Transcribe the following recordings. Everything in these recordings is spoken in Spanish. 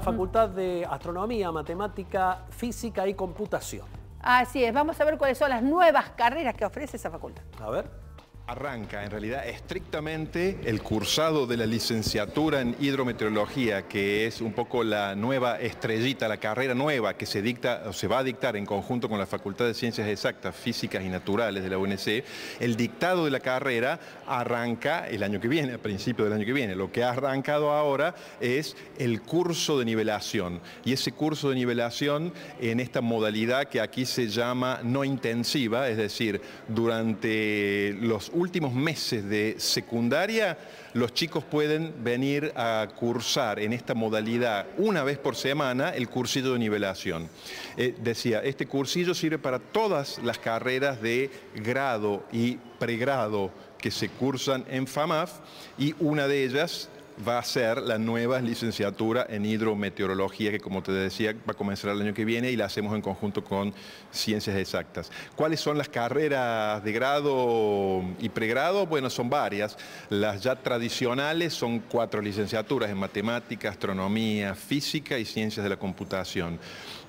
Facultad de Astronomía, Matemática, Física y Computación. Así es, vamos a ver cuáles son las nuevas carreras que ofrece esa facultad. A ver. Arranca en realidad estrictamente el cursado de la licenciatura en hidrometeorología, que es un poco la nueva estrellita, la carrera nueva que se dicta o se va a dictar en conjunto con la Facultad de Ciencias Exactas, Físicas y Naturales de la UNC. El dictado de la carrera arranca el año que viene, a principio del año que viene. Lo que ha arrancado ahora es el curso de nivelación. Y ese curso de nivelación en esta modalidad que aquí se llama no intensiva, es decir, durante los últimos meses de secundaria, los chicos pueden venir a cursar en esta modalidad una vez por semana el cursillo de nivelación. Eh, decía, este cursillo sirve para todas las carreras de grado y pregrado que se cursan en FAMAF y una de ellas va a ser la nueva licenciatura en hidrometeorología, que como te decía, va a comenzar el año que viene y la hacemos en conjunto con ciencias exactas. ¿Cuáles son las carreras de grado y pregrado? Bueno, son varias. Las ya tradicionales son cuatro licenciaturas en matemática, astronomía, física y ciencias de la computación.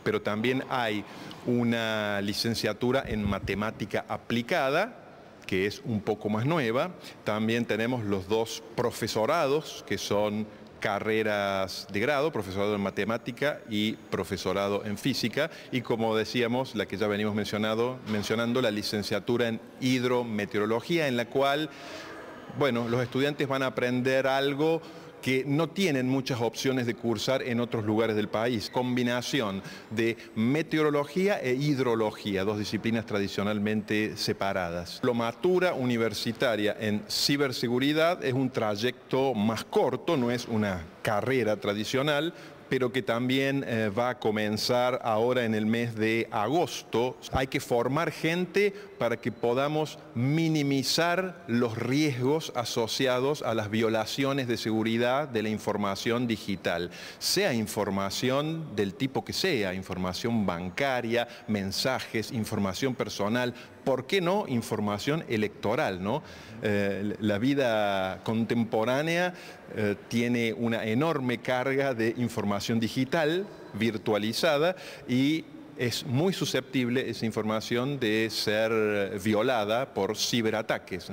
Pero también hay una licenciatura en matemática aplicada, que es un poco más nueva. También tenemos los dos profesorados, que son carreras de grado, profesorado en matemática y profesorado en física, y como decíamos, la que ya venimos mencionado, mencionando, la licenciatura en hidrometeorología, en la cual, bueno, los estudiantes van a aprender algo que no tienen muchas opciones de cursar en otros lugares del país. Combinación de meteorología e hidrología, dos disciplinas tradicionalmente separadas. ...la matura universitaria en ciberseguridad es un trayecto más corto, no es una carrera tradicional, pero que también eh, va a comenzar ahora en el mes de agosto. Hay que formar gente para que podamos minimizar los riesgos asociados a las violaciones de seguridad de la información digital, sea información del tipo que sea, información bancaria, mensajes, información personal, ¿por qué no información electoral? ¿no? Eh, la vida contemporánea eh, tiene una enorme carga de información digital, virtualizada, y es muy susceptible esa información de ser violada por ciberataques.